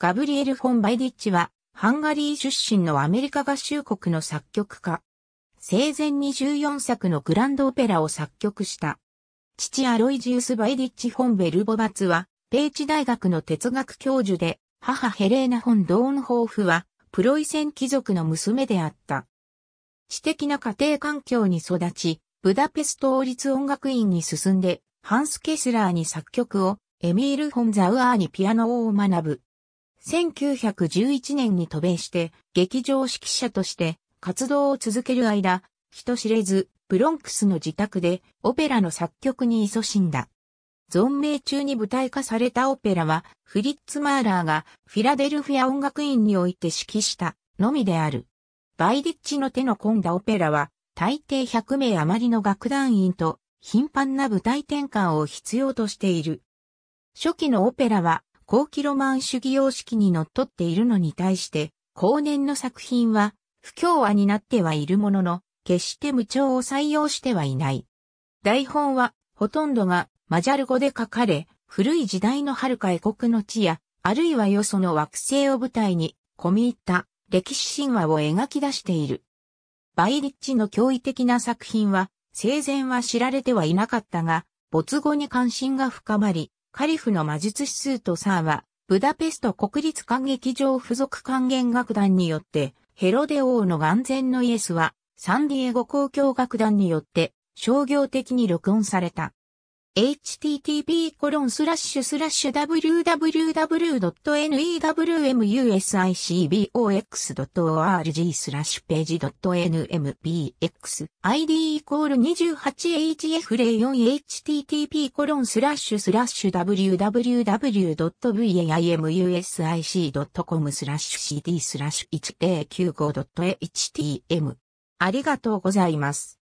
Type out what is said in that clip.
ガブリエル・フォン・バイディッチは、ハンガリー出身のアメリカ合衆国の作曲家。生前24作のグランドオペラを作曲した。父アロイジウス・バイディッチ・フォン・ベルボバツは、ペイチ大学の哲学教授で、母ヘレーナ・フォン・ドーンホーフは、プロイセン貴族の娘であった。知的な家庭環境に育ち、ブダペスト王立音楽院に進んで、ハンス・ケスラーに作曲を、エミール・フォン・ザウアーにピアノを学ぶ。1911年に渡米して、劇場指揮者として活動を続ける間、人知れず、ブロンクスの自宅でオペラの作曲に勤しんだ。存命中に舞台化されたオペラは、フリッツ・マーラーがフィラデルフィア音楽院において指揮したのみである。バイディッチの手の込んだオペラは、大抵100名余りの楽団員と頻繁な舞台転換を必要としている。初期のオペラは後期ロマン主義様式にのっとっているのに対して、後年の作品は、不協和になってはいるものの、決して無調を採用してはいない。台本は、ほとんどがマジャル語で書かれ、古い時代の遥か異国の地や、あるいはよその惑星を舞台に、込み入った歴史神話を描き出している。バイリッチの驚異的な作品は、生前は知られてはいなかったが、没後に関心が深まり、カリフの魔術師数とサーは、ブダペスト国立歌劇場附属管弦楽団によって、ヘロデ王の眼前のイエスは、サンディエゴ公共楽団によって、商業的に録音された。http://www.newsicbox.org m u ス a ッシュページ .nmpx.id 28hf04http www.vaimusic.com スラッシュ cd スラッシュ 1095.htm ありがとうございます。